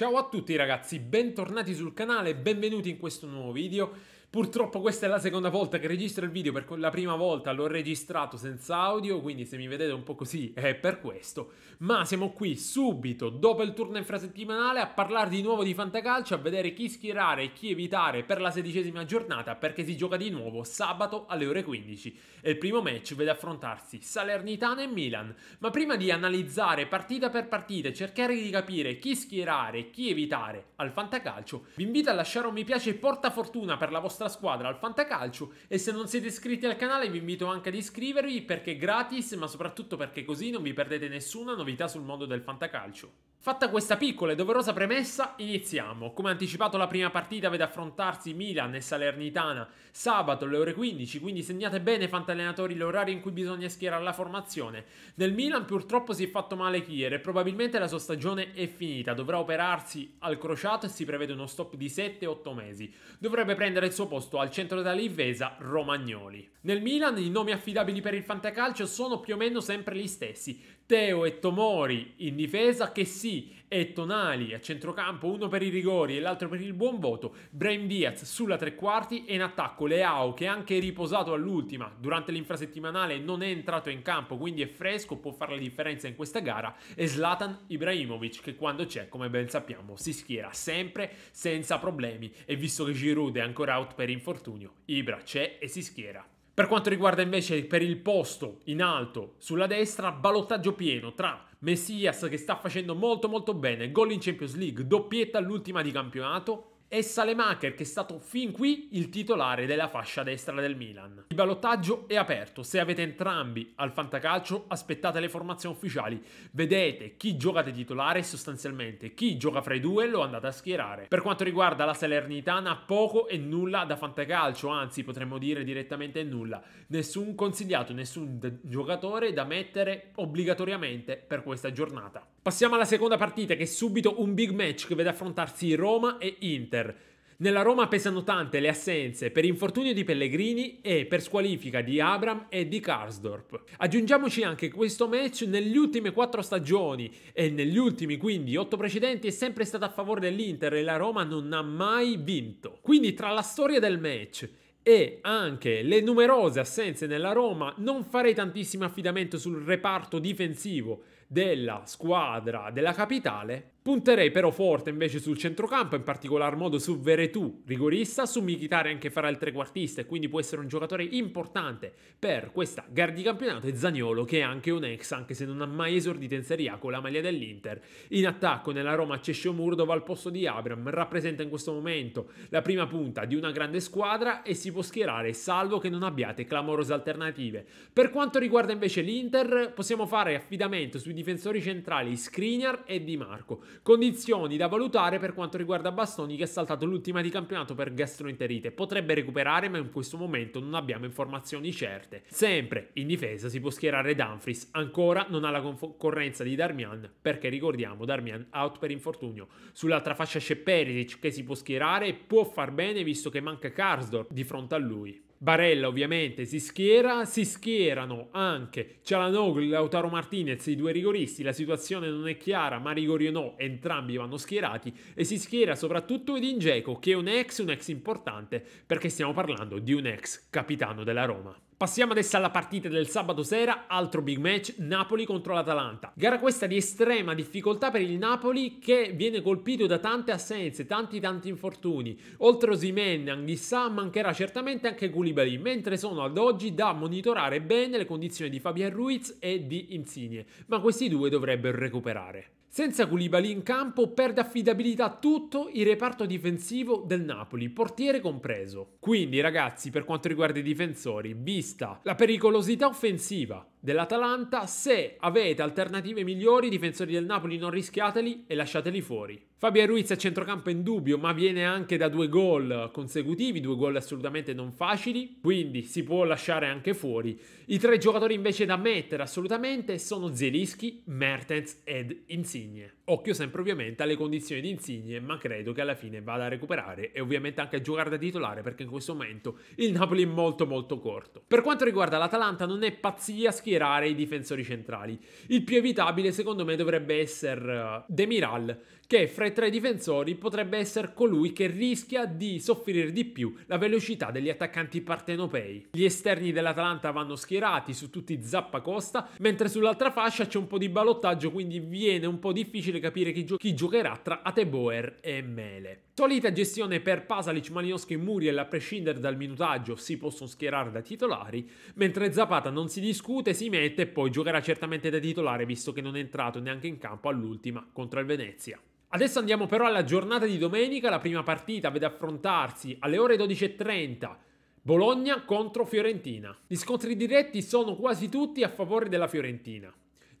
Ciao a tutti ragazzi, bentornati sul canale e benvenuti in questo nuovo video. Purtroppo questa è la seconda volta che registro il video, per la prima volta l'ho registrato senza audio, quindi se mi vedete un po' così è per questo. Ma siamo qui subito, dopo il turno infrasettimanale, a parlare di nuovo di fantacalcio, a vedere chi schierare e chi evitare per la sedicesima giornata, perché si gioca di nuovo sabato alle ore 15 e il primo match vede affrontarsi Salernitana e Milan. Ma prima di analizzare partita per partita e cercare di capire chi schierare e chi evitare al fantacalcio, vi invito a lasciare un mi piace e porta fortuna per la vostra vostra squadra al Fantacalcio e se non siete iscritti al canale vi invito anche ad iscrivervi perché è gratis ma soprattutto perché così non vi perdete nessuna novità sul mondo del Fantacalcio. Fatta questa piccola e doverosa premessa, iniziamo. Come anticipato la prima partita vede affrontarsi Milan e Salernitana sabato alle ore 15, quindi segnate bene fantallenatori l'orario in cui bisogna schierare la formazione. Nel Milan purtroppo si è fatto male Kier e probabilmente la sua stagione è finita, dovrà operarsi al crociato e si prevede uno stop di 7-8 mesi. Dovrebbe prendere il suo posto al centro della Livesa Romagnoli. Nel Milan i nomi affidabili per il fantacalcio sono più o meno sempre gli stessi, Teo e Tomori in difesa, che sì, e Tonali a centrocampo, uno per i rigori e l'altro per il buon voto, Brain Diaz sulla tre quarti e in attacco Leao che è anche riposato all'ultima durante l'infrasettimanale non è entrato in campo, quindi è fresco, può fare la differenza in questa gara e Zlatan Ibrahimovic che quando c'è, come ben sappiamo, si schiera sempre senza problemi e visto che Giroud è ancora out per infortunio, Ibra c'è e si schiera per quanto riguarda invece per il posto in alto sulla destra, balottaggio pieno tra Messias che sta facendo molto molto bene, gol in Champions League, doppietta all'ultima di campionato è Salemaker che è stato fin qui il titolare della fascia destra del Milan. Il ballottaggio è aperto, se avete entrambi al fantacalcio aspettate le formazioni ufficiali, vedete chi gioca di titolare sostanzialmente chi gioca fra i due lo andate a schierare. Per quanto riguarda la Salernitana poco e nulla da fantacalcio, anzi potremmo dire direttamente nulla, nessun consigliato, nessun giocatore da mettere obbligatoriamente per questa giornata. Passiamo alla seconda partita che è subito un big match che vede affrontarsi Roma e Inter roster. Nella Roma pesano tante le assenze per infortunio di Pellegrini e per squalifica di Abram e di Karsdorp. Aggiungiamoci anche questo match negli ultimi 4 stagioni e negli ultimi quindi 8 precedenti è sempre stato a favore dell'Inter e la Roma non ha mai vinto. Quindi tra la storia del match e anche le numerose assenze nella Roma, non farei tantissimo affidamento sul reparto difensivo della squadra della capitale, Punterei però forte invece sul centrocampo, in particolar modo su Veretù, rigorista, su Mkhitaryan anche farà il trequartista e quindi può essere un giocatore importante per questa gara di campionato e Zagnolo che è anche un ex, anche se non ha mai esordito in Serie A con la maglia dell'Inter. In attacco nella Roma c'è Shomurdov al posto di Abram, rappresenta in questo momento la prima punta di una grande squadra e si può schierare salvo che non abbiate clamorose alternative. Per quanto riguarda invece l'Inter, possiamo fare affidamento sui difensori centrali Skriniar e Di Marco Condizioni da valutare per quanto riguarda Bastoni che ha saltato l'ultima di campionato per gastroenterite. Potrebbe recuperare ma in questo momento non abbiamo informazioni certe. Sempre in difesa si può schierare Dumfries. Ancora non ha la concorrenza di Darmian perché ricordiamo Darmian out per infortunio. Sull'altra fascia c'è Perisic che si può schierare e può far bene visto che manca Karsdorp di fronte a lui. Barella ovviamente si schiera, si schierano anche Cialanoglu e Lautaro Martinez, i due rigoristi, la situazione non è chiara, ma rigori o no, entrambi vanno schierati e si schiera soprattutto Edin Dzeko che è un ex, un ex importante, perché stiamo parlando di un ex capitano della Roma. Passiamo adesso alla partita del sabato sera, altro big match, Napoli contro l'Atalanta. Gara questa di estrema difficoltà per il Napoli che viene colpito da tante assenze, tanti tanti infortuni. Oltre Osimen, Anghissà, mancherà certamente anche Koulibaly, mentre sono ad oggi da monitorare bene le condizioni di Fabian Ruiz e di Insigne, ma questi due dovrebbero recuperare. Senza Koulibaly in campo perde affidabilità tutto il reparto difensivo del Napoli, portiere compreso. Quindi ragazzi, per quanto riguarda i difensori, vista la pericolosità offensiva dell'Atalanta. Se avete alternative migliori, difensori del Napoli non rischiateli e lasciateli fuori. Fabio Ruiz è centrocampo in dubbio, ma viene anche da due gol consecutivi, due gol assolutamente non facili, quindi si può lasciare anche fuori. I tre giocatori invece da mettere assolutamente sono Zelischi, Mertens ed Insigne. Occhio sempre ovviamente alle condizioni di Insigne, ma credo che alla fine vada a recuperare e ovviamente anche a giocare da titolare perché in questo momento il Napoli è molto molto corto. Per quanto riguarda l'Atalanta non è pazzia schierare i difensori centrali. Il più evitabile secondo me dovrebbe essere eh, Demiral, che fra i tre difensori potrebbe essere colui che rischia di soffrire di più la velocità degli attaccanti partenopei. Gli esterni dell'Atalanta vanno schierati su tutti Zappa Costa, mentre sull'altra fascia c'è un po' di balottaggio, quindi viene un po' difficile capire chi, gio chi giocherà tra Ateboer e Mele. Solita gestione per Pasalic, Malinowski e Muriel a prescindere dal minutaggio si possono schierare da titolari, mentre Zapata non si discute, si mette e poi giocherà certamente da titolare visto che non è entrato neanche in campo all'ultima contro il Venezia. Adesso andiamo però alla giornata di domenica, la prima partita vede affrontarsi alle ore 12.30 Bologna contro Fiorentina. Gli scontri diretti sono quasi tutti a favore della Fiorentina.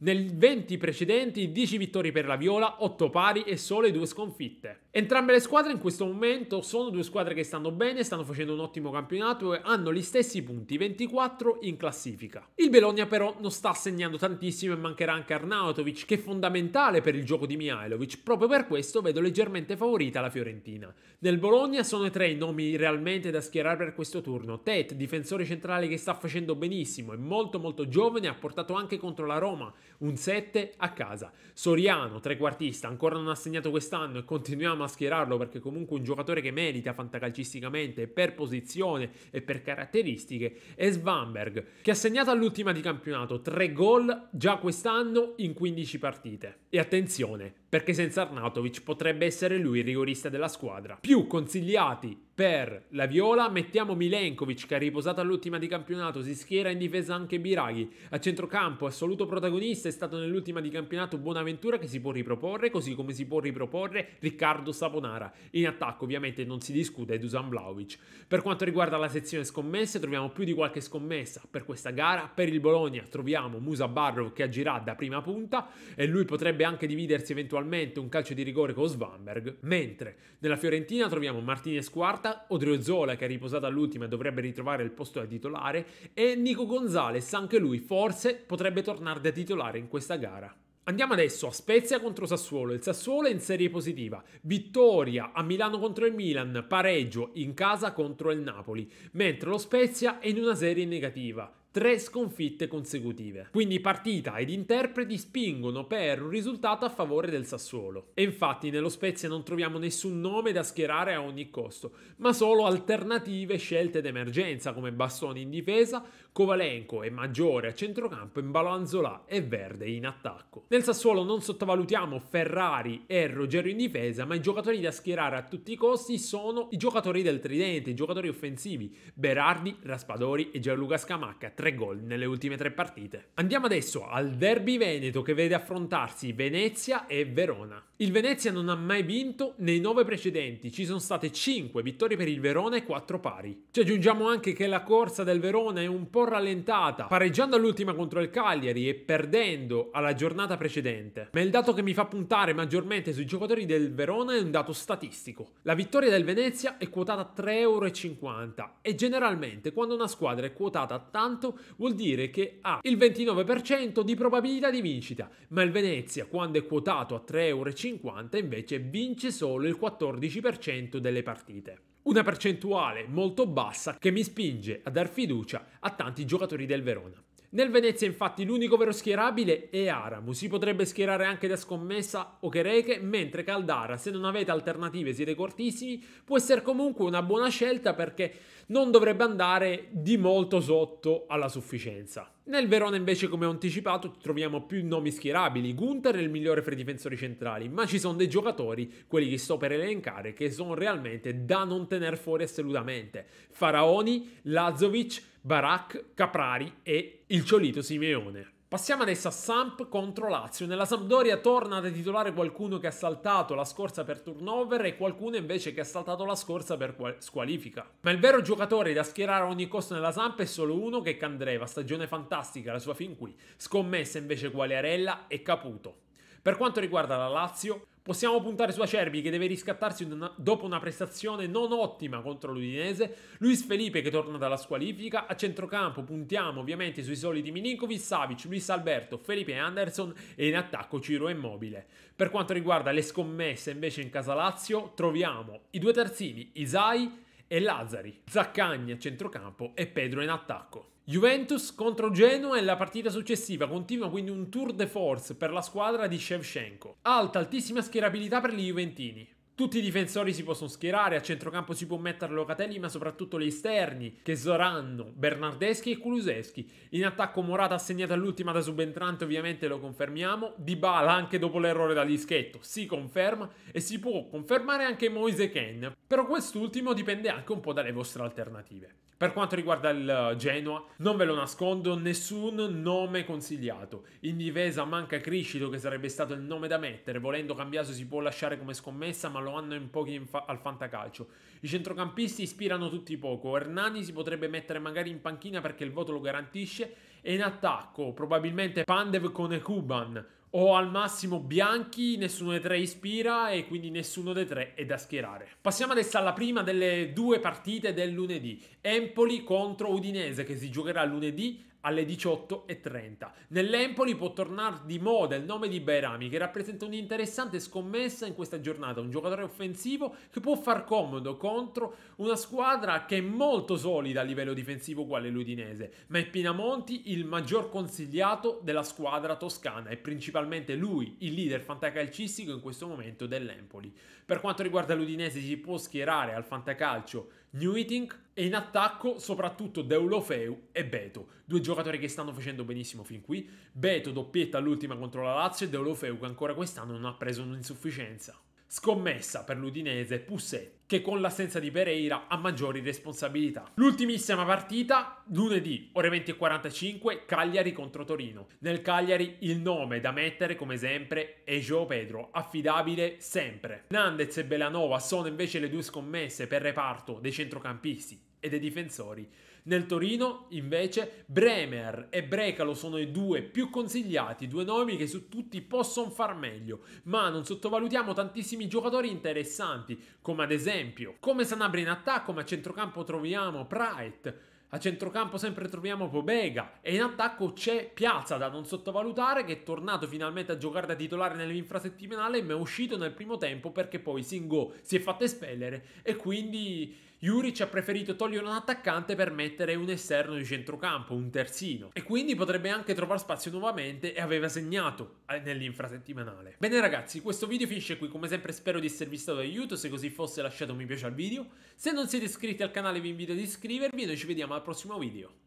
Nel 20 precedenti 10 vittorie per la Viola, 8 pari e sole 2 sconfitte. Entrambe le squadre in questo momento sono due squadre che stanno bene, stanno facendo un ottimo campionato e hanno gli stessi punti, 24 in classifica. Il Bologna però non sta segnando tantissimo e mancherà anche Arnautovic che è fondamentale per il gioco di Mihailovic, proprio per questo vedo leggermente favorita la Fiorentina. Nel Bologna sono tre i nomi realmente da schierare per questo turno, Tet, difensore centrale che sta facendo benissimo, è molto molto giovane, ha portato anche contro la Roma un 7 a casa. Soriano, trequartista, ancora non ha segnato quest'anno e continuiamo a schierarlo perché comunque un giocatore che merita fantacalcisticamente per posizione e per caratteristiche è Svanberg, che ha segnato all'ultima di campionato 3 gol già quest'anno in 15 partite. E attenzione, perché senza Arnautovic potrebbe essere lui il rigorista della squadra. Più consigliati per la Viola mettiamo Milenkovic che ha riposato all'ultima di campionato, si schiera in difesa anche Biraghi. A centrocampo assoluto protagonista è stato nell'ultima di campionato Buonaventura che si può riproporre, così come si può riproporre Riccardo Saponara. In attacco ovviamente non si discute Dusan Vlaovic. Per quanto riguarda la sezione scommesse troviamo più di qualche scommessa per questa gara. Per il Bologna troviamo Musa Barrov che agirà da prima punta e lui potrebbe anche dividersi eventualmente puntualmente un calcio di rigore con Svanberg, mentre nella Fiorentina troviamo Martinez quarta, Odriozola che è riposata all'ultima e dovrebbe ritrovare il posto da titolare e Nico Gonzalez, anche lui forse potrebbe tornare da titolare in questa gara. Andiamo adesso a Spezia contro Sassuolo. Il Sassuolo è in serie positiva. Vittoria a Milano contro il Milan, pareggio in casa contro il Napoli, mentre lo Spezia è in una serie negativa tre sconfitte consecutive. Quindi partita ed interpreti spingono per un risultato a favore del Sassuolo. E infatti nello Spezia non troviamo nessun nome da schierare a ogni costo, ma solo alternative scelte d'emergenza come Bastoni in difesa, Covalenco e Maggiore a centrocampo, Imbalanzola e Verde in attacco. Nel Sassuolo non sottovalutiamo Ferrari e Rogerio in difesa, ma i giocatori da schierare a tutti i costi sono i giocatori del tridente, i giocatori offensivi, Berardi, Raspadori e Gianluca Scamacca, tre gol nelle ultime tre partite. Andiamo adesso al derby veneto che vede affrontarsi Venezia e Verona. Il Venezia non ha mai vinto nei nove precedenti, ci sono state 5 vittorie per il Verona e 4 pari. Ci aggiungiamo anche che la corsa del Verona è un po' rallentata, pareggiando all'ultima contro il Cagliari e perdendo alla giornata precedente. Ma il dato che mi fa puntare maggiormente sui giocatori del Verona è un dato statistico. La vittoria del Venezia è quotata a 3,50€ e generalmente quando una squadra è quotata tanto campionato vuol dire che ha il 29% di probabilità di vincita, ma il Venezia quando è quotato a 3,50€ invece vince solo il 14% delle partite. Una percentuale molto bassa che mi spinge a dar fiducia a tanti giocatori del Verona. Nel Venezia infatti l'unico vero schierabile è Aramu, si potrebbe schierare anche da scommessa o Chereke, mentre Caldara, se non avete alternative siete cortissimi, può essere comunque una buona scelta perché non dovrebbe andare di molto sotto alla sufficienza. Nel Verona invece, come ho anticipato, troviamo più nomi schierabili. Gunther è il migliore fra i difensori centrali, ma ci sono dei giocatori, quelli che sto per elencare, che sono realmente da non tenere fuori assolutamente. Faraoni, Lazovic, Barak, Caprari e il Ciolito Simeone. Passiamo adesso a Samp contro Lazio. Nella Sampdoria torna da titolare qualcuno che ha saltato la scorsa per turnover e qualcuno invece che ha saltato la scorsa per squalifica. Ma il vero giocatore da schierare a ogni costo nella Samp è solo uno che è Candreva, stagione fantastica la sua fin qui. Scommessa invece Qualiarella e Caputo. Per quanto riguarda la Lazio, Possiamo puntare su Acerbi che deve riscattarsi dopo una prestazione non ottima contro l'Udinese, Luis Felipe che torna dalla squalifica, a centrocampo puntiamo ovviamente sui soliti Milinkovic, Savic, Luis Alberto, Felipe Anderson e in attacco Ciro Immobile. Per quanto riguarda le scommesse invece in casa Lazio troviamo i due terzini Isai e Lazzari, Zaccagni a centrocampo e Pedro in attacco. Juventus contro Genoa e la partita successiva continua quindi un tour de force per la squadra di Shevchenko. Alta, altissima schierabilità per gli Juventini. Tutti i difensori si possono schierare, a centrocampo si può mettere Locatelli, ma soprattutto gli esterni, che saranno Bernardeschi e Kuluseschi. In attacco Morata assegnata all'ultima da subentrante, ovviamente lo confermiamo. Dybala anche dopo l'errore da dischetto si conferma e si può confermare anche Moise Ken. Però quest'ultimo dipende anche un po' dalle vostre alternative. Per quanto riguarda il Genoa, non ve lo nascondo, nessun nome consigliato. In difesa manca Criscito, che sarebbe stato il nome da mettere. Volendo cambiato si può lasciare come scommessa, ma lo lo hanno in pochi in fa- al fantacalcio. I centrocampisti ispirano tutti poco. Hernani si potrebbe mettere magari in panchina perché il voto lo garantisce. E in attacco, probabilmente Pandev con Ekuban o al massimo bianchi, nessuno dei tre ispira e quindi nessuno dei tre è da schierare. Passiamo adesso alla prima delle due partite del lunedì. Empoli contro Udinese che si giocherà lunedì alle 18.30. Nell'Empoli può tornare di moda il nome di Bairami, che rappresenta un'interessante scommessa in questa giornata, un giocatore offensivo che può far comodo contro una squadra che è molto solida a livello difensivo quale l'Udinese, ma è Pinamonti il maggior consigliato della squadra toscana e principalmente lui il leader fantacalcistico in questo momento dell'Empoli. Per quanto riguarda l'Udinese si può schierare al fantacalcio Newitink e in attacco soprattutto Deulofeu e Beto, due giocatori che stanno facendo benissimo fin qui. Beto doppietta all'ultima contro la Lazio e Deulofeu che ancora quest'anno non ha preso un'insufficienza scommessa per l'Udinese Pusset che con l'assenza di Pereira ha maggiori responsabilità. L'ultimissima partita, lunedì, ore 20.45, Cagliari contro Torino. Nel Cagliari il nome da mettere, come sempre, è Gio Pedro, affidabile sempre. Nandez e Belanova sono invece le due scommesse per reparto dei centrocampisti e dei difensori nel Torino, invece, Bremer e Brecalo sono i due più consigliati, due nomi che su tutti possono far meglio, ma non sottovalutiamo tantissimi giocatori interessanti, come ad esempio, come Sanabria in attacco, ma a centrocampo troviamo Praet, a centrocampo sempre troviamo Pobega e in attacco c'è Piazza da non sottovalutare che è tornato finalmente a giocare da titolare nell'infrasettimanale ma è uscito nel primo tempo perché poi Singo si è fatto espellere e quindi Juric ha preferito togliere un attaccante per mettere un esterno di centrocampo, un terzino e quindi potrebbe anche trovare spazio nuovamente e aveva segnato eh, nell'infrasettimanale. Bene ragazzi, questo video finisce qui, come sempre spero di esservi stato d'aiuto, se così fosse lasciate un mi piace al video, se non siete iscritti al canale vi invito ad iscrivervi e noi ci vediamo a prossimo video.